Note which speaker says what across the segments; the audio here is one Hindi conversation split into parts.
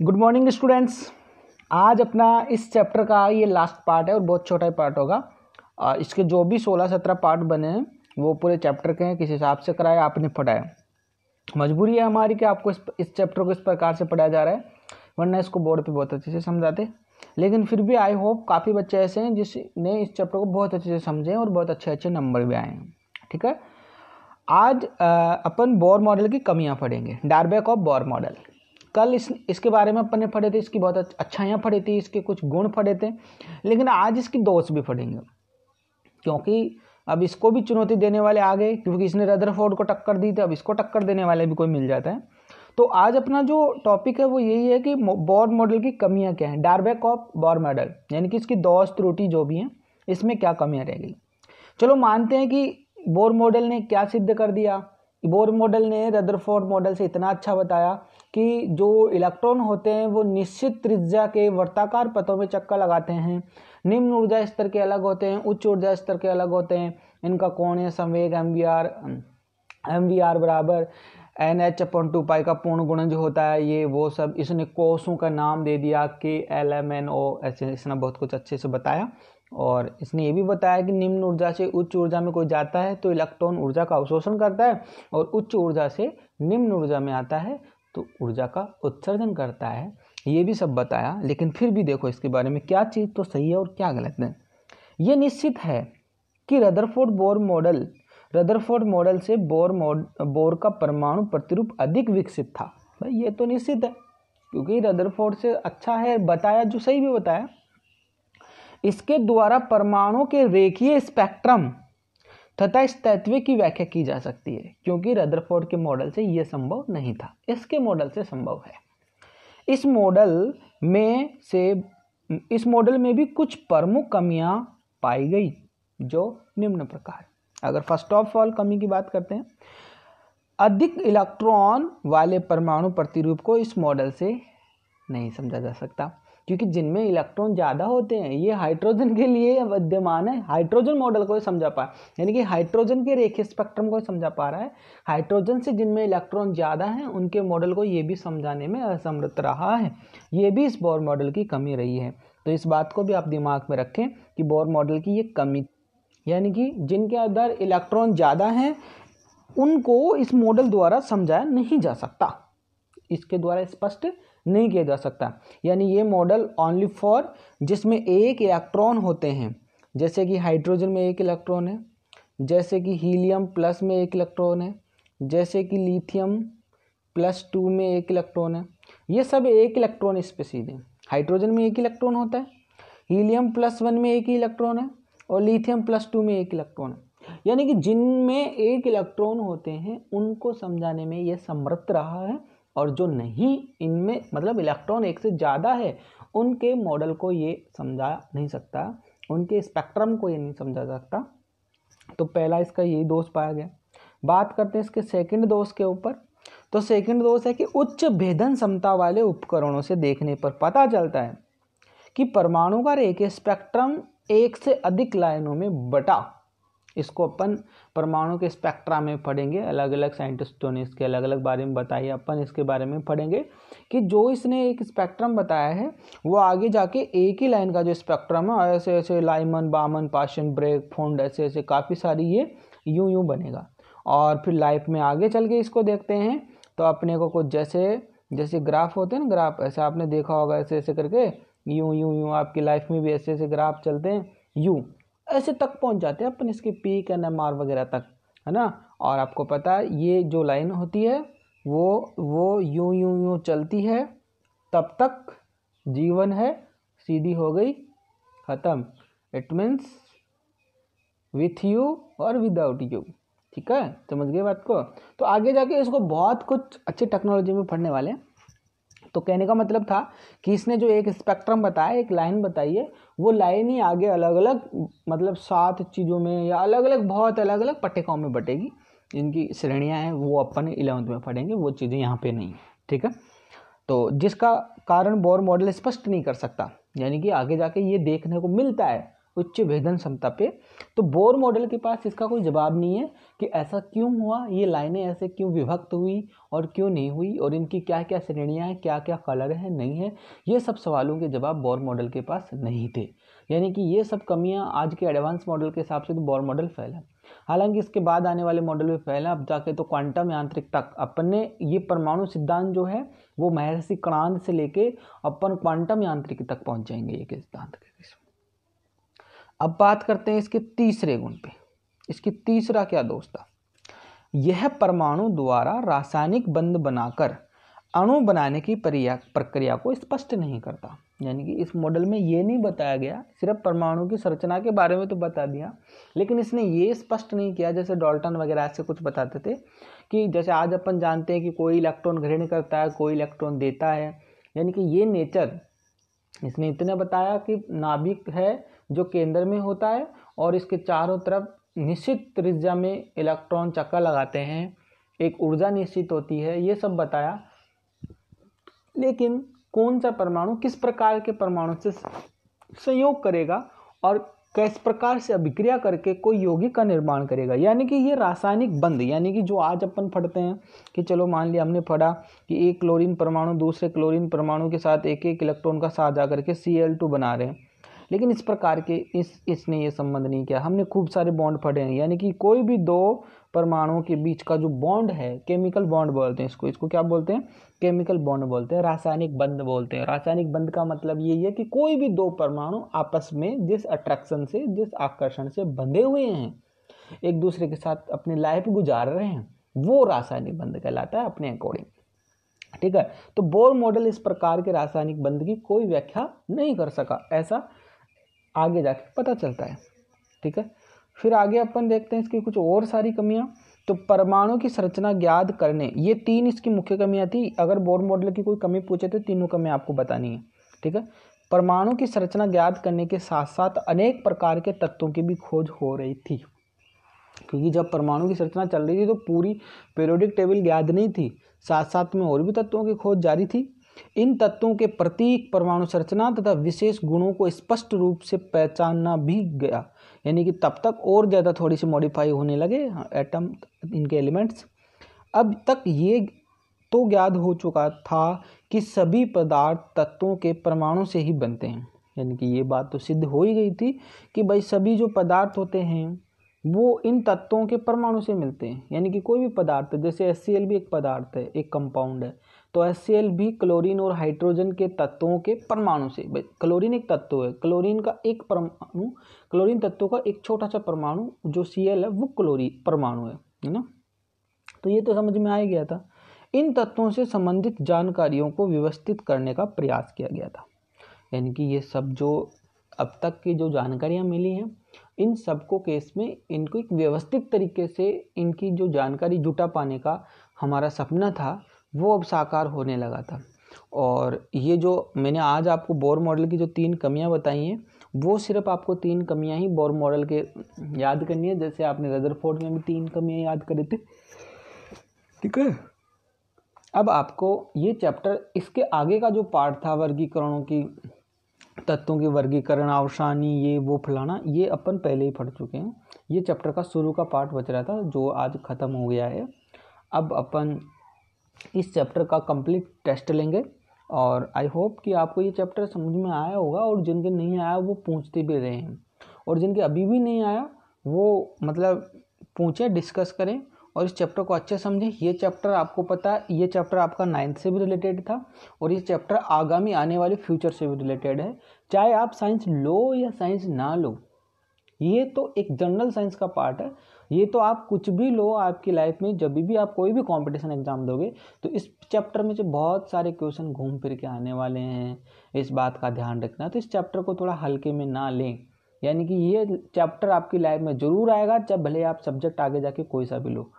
Speaker 1: गुड मॉर्निंग स्टूडेंट्स आज अपना इस चैप्टर का ये लास्ट पार्ट है और बहुत छोटा ही पार्ट होगा इसके जो भी सोलह सत्रह पार्ट बने हैं वो पूरे चैप्टर के हैं किस हिसाब से कराए आपने पढ़ाया मजबूरी है हमारी कि आपको इस, इस चैप्टर को इस प्रकार से पढ़ाया जा रहा है वरना इसको बोर्ड पे बहुत अच्छे से समझाते लेकिन फिर भी आई होप काफ़ी बच्चे ऐसे हैं जिसने इस चैप्टर को बहुत अच्छे से समझे और बहुत अच्छे अच्छे नंबर भी आए हैं ठीक है आज अपन बोर मॉडल की कमियाँ पढ़ेंगे डारबैक ऑफ बोर मॉडल कल इस इसके बारे में अपन ने पढ़े थे इसकी बहुत अच्छाइयाँ पढ़ी थी इसके कुछ गुण पढ़े थे लेकिन आज इसकी दोष भी पढ़ेंगे क्योंकि अब इसको भी चुनौती देने वाले आ गए क्योंकि इसने रदरफोर्ड को टक्कर दी थी तो अब इसको टक्कर देने वाले भी कोई मिल जाता है तो आज अपना जो टॉपिक है वो यही है कि बॉर मॉडल की कमियाँ क्या हैं डारबैक ऑफ बॉर मॉडल यानी कि इसकी दोष त्रुटि जो भी हैं इसमें क्या कमियाँ रह गई चलो मानते हैं कि बोर मॉडल ने क्या सिद्ध कर दिया बोर मॉडल ने रदरफोर्ड मॉडल से इतना अच्छा बताया कि जो इलेक्ट्रॉन होते हैं वो निश्चित त्रिज्या के वर्ताकार पथों में चक्कर लगाते हैं निम्न ऊर्जा स्तर के अलग होते हैं उच्च ऊर्जा स्तर के अलग होते हैं इनका कोणीय संवेग M V R M V R बराबर N H upon two pi का पूर्ण गुणन जो होता है ये वो सब इसने कोसों का नाम दे दिया के एल एम एन ओ ऐसे इसने बहुत कुछ अच्छे से बताया और इसने ये भी बताया कि निम्न ऊर्जा से उच्च ऊर्जा में कोई जाता है तो इलेक्ट्रॉन ऊर्जा का अवशोषण करता है और उच्च ऊर्जा से निम्न ऊर्जा में आता है तो ऊर्जा का उत्सर्जन करता है ये भी सब बताया लेकिन फिर भी देखो इसके बारे में क्या चीज़ तो सही है और क्या गलत है ये निश्चित है कि Rutherford Bohr model Rutherford model से बोर मॉड बोर का परमाणु प्रतिरूप अधिक विकसित था भाई ये तो निश्चित है क्योंकि रदरफोर्ड से अच्छा है बताया जो सही भी बताया इसके द्वारा परमाणु के रेखीय स्पेक्ट्रम तथा तत्व की व्याख्या की जा सकती है क्योंकि रदरफोर्ड के मॉडल से यह संभव नहीं था इसके मॉडल से संभव है इस मॉडल में से इस मॉडल में भी कुछ प्रमुख कमियां पाई गई जो निम्न प्रकार अगर फर्स्ट ऑफ ऑल कमी की बात करते हैं अधिक इलेक्ट्रॉन वाले परमाणु प्रतिरूप को इस मॉडल से नहीं समझा जा सकता क्योंकि जिनमें इलेक्ट्रॉन ज़्यादा होते हैं ये हाइड्रोजन के लिए विद्यमान है हाइड्रोजन मॉडल को समझा पा यानी कि हाइड्रोजन के रेखे स्पेक्ट्रम को समझा पा रहा है हाइड्रोजन से जिनमें इलेक्ट्रॉन ज़्यादा हैं उनके मॉडल को ये भी समझाने में असमर्थ रहा है ये भी इस बोर मॉडल की कमी रही है तो इस बात को भी आप दिमाग में रखें कि बोर मॉडल की ये कमी यानी कि जिनके अंदर इलेक्ट्रॉन ज़्यादा हैं उनको इस मॉडल द्वारा समझाया नहीं जा सकता इसके द्वारा स्पष्ट नहीं किया जा सकता यानी ये मॉडल ओनली फॉर जिसमें एक इलेक्ट्रॉन होते हैं जैसे कि हाइड्रोजन में एक इलेक्ट्रॉन है जैसे कि हीलियम प्लस में एक इलेक्ट्रॉन है जैसे कि लिथियम प्लस टू में एक इलेक्ट्रॉन है ये सब एक इलेक्ट्रॉन स्पेसीज हैं हाइड्रोजन में एक इलेक्ट्रॉन होता है हीलियम प्लस वन में एक ही इलेक्ट्रॉन है और लिथियम प्लस टू में एक इलेक्ट्रॉन है यानी कि जिनमें एक इलेक्ट्रॉन होते हैं उनको समझाने में यह समर्थ रहा है और जो नहीं इनमें मतलब इलेक्ट्रॉन एक से ज़्यादा है उनके मॉडल को ये समझा नहीं सकता उनके स्पेक्ट्रम को ये नहीं समझा सकता तो पहला इसका यही दोष पाया गया बात करते हैं इसके सेकंड दोष के ऊपर तो सेकंड दोष है कि उच्च भेदन क्षमता वाले उपकरणों से देखने पर पता चलता है कि परमाणु का रेखे स्पेक्ट्रम एक से अधिक लाइनों में बटा इसको अपन परमाणु के स्पेक्ट्रा में पढ़ेंगे अलग अलग साइंटिस्टों ने इसके अलग अलग बारे में बताई अपन इसके बारे में पढ़ेंगे कि जो इसने एक स्पेक्ट्रम बताया है वो आगे जाके एक ही लाइन का जो स्पेक्ट्रम है ऐसे ऐसे लाइमन बामन पाशन ब्रेक फोंड ऐसे ऐसे काफ़ी सारी ये यूं यूं बनेगा और फिर लाइफ में आगे चल के इसको देखते हैं तो अपने को कुछ जैसे जैसे ग्राफ होते हैं ना ग्राफ ऐसे आपने देखा होगा ऐसे ऐसे करके यूं यूं यूं आपकी लाइफ में भी ऐसे ऐसे ग्राफ चलते हैं यूं ऐसे तक पहुंच जाते हैं अपन इसके पीक एन एम आर वगैरह तक है ना और आपको पता है ये जो लाइन होती है वो वो यूं यूं यूं चलती है तब तक जीवन है सीधी हो गई ख़त्म इट मीन्स विथ यू और विदाउट यू ठीक है समझ गए बात को तो आगे जाके इसको बहुत कुछ अच्छी टेक्नोलॉजी में पढ़ने वाले हैं तो कहने का मतलब था कि इसने जो एक स्पेक्ट्रम बताया एक लाइन बताई है वो लाइन ही आगे अलग अलग मतलब सात चीज़ों में या अलग अलग बहुत अलग अलग पटेकाओं में बटेगी जिनकी श्रेणियाँ हैं वो अपन इलेवंथ में पढ़ेंगे वो चीज़ें यहाँ पर नहीं ठीक है तो जिसका कारण बोर मॉडल स्पष्ट नहीं कर सकता यानी कि आगे जाके ये देखने को मिलता है उच्च वेदन क्षमता पे तो बोर मॉडल के पास इसका कोई जवाब नहीं है कि ऐसा क्यों हुआ ये लाइनें ऐसे क्यों विभक्त हुई और क्यों नहीं हुई और इनकी क्या क्या श्रेणियाँ हैं क्या क्या कलर हैं नहीं है ये सब सवालों के जवाब बोर मॉडल के पास नहीं थे यानी कि ये सब कमियाँ आज के एडवांस मॉडल के हिसाब से तो बोर मॉडल फैला है हालांकि इसके बाद आने वाले मॉडल में फैला अब जाके तो क्वांटम यांत्रिक तक अपने ये परमाणु सिद्धांत जो है वो महर्षि क्रांत से लेके अपन क्वांटम यांत्रिक तक पहुँच जाएंगे एक सिद्धांत के अब बात करते हैं इसके तीसरे गुण पे इसकी तीसरा क्या दोष था यह परमाणु द्वारा रासायनिक बंध बनाकर अणु बनाने की प्रक्रिया को स्पष्ट नहीं करता यानी कि इस मॉडल में ये नहीं बताया गया सिर्फ परमाणु की संरचना के बारे में तो बता दिया लेकिन इसने ये स्पष्ट नहीं किया जैसे डॉल्टन वगैरह ऐसे कुछ बताते थे कि जैसे आज अपन जानते हैं कि कोई इलेक्ट्रॉन घृण करता है कोई इलेक्ट्रॉन देता है यानी कि ये नेचर इसने इतने बताया कि नाभिक है जो केंद्र में होता है और इसके चारों तरफ निश्चित त्रिज्या में इलेक्ट्रॉन चक्कर लगाते हैं एक ऊर्जा निश्चित होती है ये सब बताया लेकिन कौन सा परमाणु किस प्रकार के परमाणु से संयोग करेगा और किस प्रकार से अभिक्रिया करके कोई यौगिक का निर्माण करेगा यानी कि ये रासायनिक बंद यानी कि जो आज अपन पढ़ते हैं कि चलो मान लिया हमने पढ़ा कि एक क्लोरीन परमाणु दूसरे क्लोरीन परमाणु के साथ एक एक इलेक्ट्रॉन का साझा करके सी बना रहे हैं लेकिन इस प्रकार के इस इसने ये संबंध नहीं किया हमने खूब सारे बॉन्ड पढ़े हैं यानी कि कोई भी दो परमाणुओं के बीच का जो बॉन्ड है केमिकल बॉन्ड बोलते हैं इसको इसको क्या बोलते हैं केमिकल बॉन्ड बोलते हैं रासायनिक बंध बोलते हैं रासायनिक बंध का मतलब यही है कि कोई भी दो परमाणु आपस में जिस अट्रैक्शन से जिस आकर्षण से बंधे हुए हैं एक दूसरे के साथ अपने लाइफ गुजार रहे हैं वो रासायनिक बंध कहलाता है अपने अकॉर्डिंग ठीक है तो बोर मॉडल इस प्रकार के रासायनिक बंध की कोई व्याख्या नहीं कर सका ऐसा आगे जाके पता चलता है ठीक है फिर आगे अपन देखते हैं इसकी कुछ और सारी कमियाँ तो परमाणु की संरचना ज्ञात करने ये तीन इसकी मुख्य कमियाँ थी अगर बोर मॉडल की कोई कमी पूछे तो तीनों कमियाँ आपको बतानी है ठीक है परमाणु की संरचना ज्ञात करने के साथ साथ अनेक प्रकार के तत्वों की भी खोज हो रही थी क्योंकि जब परमाणु की संरचना चल रही थी तो पूरी पीरियोडिक टेबल ज्ञात नहीं थी साथ साथ में और भी तत्वों की खोज जारी थी इन तत्वों के प्रतीक परमाणु संरचना तथा विशेष गुणों को स्पष्ट रूप से पहचानना भी गया यानी कि तब तक और ज़्यादा थोड़ी सी मॉडिफाई होने लगे एटम हाँ, इनके एलिमेंट्स अब तक ये तो ज्ञात हो चुका था कि सभी पदार्थ तत्वों के परमाणु से ही बनते हैं यानी कि ये बात तो सिद्ध हो ही गई थी कि भाई सभी जो पदार्थ होते हैं वो इन तत्वों के परमाणु से मिलते हैं यानी कि कोई भी पदार्थ जैसे एस भी एक पदार्थ है एक कंपाउंड है तो एस भी क्लोरीन और हाइड्रोजन के तत्वों के परमाणु से क्लोरीन एक तत्व है क्लोरीन का एक परमाणु क्लोरीन तत्वों का एक छोटा सा परमाणु जो सी है वो क्लोरी परमाणु है है ना तो ये तो समझ में आ गया था इन तत्वों से संबंधित जानकारियों को व्यवस्थित करने का प्रयास किया गया था यानी कि ये सब जो अब तक की जो जानकारियाँ मिली हैं इन सबको केस में इनको एक व्यवस्थित तरीके से इनकी जो जानकारी जुटा पाने का हमारा सपना था वो अब साकार होने लगा था और ये जो मैंने आज आपको बोर मॉडल की जो तीन कमियां बताई हैं वो सिर्फ आपको तीन कमियां ही बोर मॉडल के याद करनी है जैसे आपने रदरफोर्ड में भी तीन कमियां याद करी थी ठीक है अब आपको ये चैप्टर इसके आगे का जो पार्ट था वर्गीकरणों की तत्वों के वर्गीकरण अवसानी ये वो फलाना ये अपन पहले ही पढ़ चुके हैं ये चैप्टर का शुरू का पार्ट बच रहा था जो आज ख़त्म हो गया है अब अपन इस चैप्टर का कंप्लीट टेस्ट लेंगे और आई होप कि आपको ये चैप्टर समझ में आया होगा और जिनके नहीं आया वो पूछते भी रहे हैं और जिनके अभी भी नहीं आया वो मतलब पूछें डिस्कस करें और इस चैप्टर को अच्छे समझें ये चैप्टर आपको पता है ये चैप्टर आपका नाइन्थ से भी रिलेटेड था और ये चैप्टर आगामी आने वाले फ्यूचर से भी रिलेटेड है चाहे आप साइंस लो या साइंस ना लो ये तो एक जनरल साइंस का पार्ट है ये तो आप कुछ भी लो आपकी लाइफ में जब भी आप कोई भी कंपटीशन एग्जाम दोगे तो इस चैप्टर में जो बहुत सारे क्वेश्चन घूम फिर के आने वाले हैं इस बात का ध्यान रखना तो इस चैप्टर को थोड़ा हल्के में ना लें यानी कि ये चैप्टर आपकी लाइफ में ज़रूर आएगा जब भले आप सब्जेक्ट आगे जाके कोई सा भी लो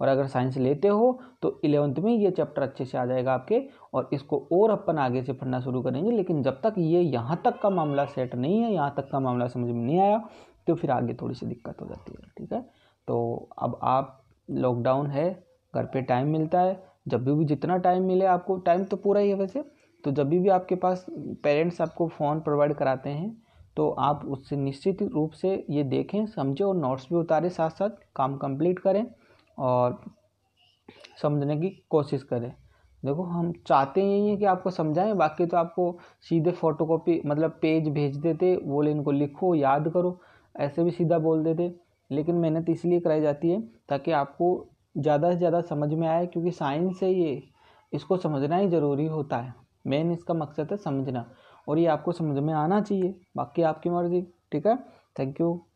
Speaker 1: और अगर साइंस लेते हो तो इलेवंथ में ये चैप्टर अच्छे से आ जाएगा आपके और इसको और अपन आगे से पढ़ना शुरू करेंगे लेकिन जब तक ये यहाँ तक का मामला सेट नहीं है यहाँ तक का मामला समझ में नहीं आया तो फिर आगे थोड़ी सी दिक्कत हो जाती है ठीक है तो अब आप लॉकडाउन है घर पे टाइम मिलता है जब भी जितना टाइम मिले आपको टाइम तो पूरा ही है वैसे तो जब भी भी आपके पास पेरेंट्स आपको फ़ोन प्रोवाइड कराते हैं तो आप उससे निश्चित रूप से ये देखें समझें और नोट्स भी उतारें साथ साथ काम कंप्लीट करें और समझने की कोशिश करें देखो हम चाहते यही हैं कि आपको समझाएं बाकी तो आपको सीधे फ़ोटोकॉपी मतलब पेज भेज देते बोले इनको लिखो याद करो ऐसे भी सीधा बोल देते लेकिन मेहनत इसलिए कराई जाती है ताकि आपको ज़्यादा से ज़्यादा समझ में आए क्योंकि साइंस से ये इसको समझना ही ज़रूरी होता है मेन इसका मकसद है समझना और ये आपको समझ में आना चाहिए बाकी आपकी मर्ज़ी ठीक है थैंक यू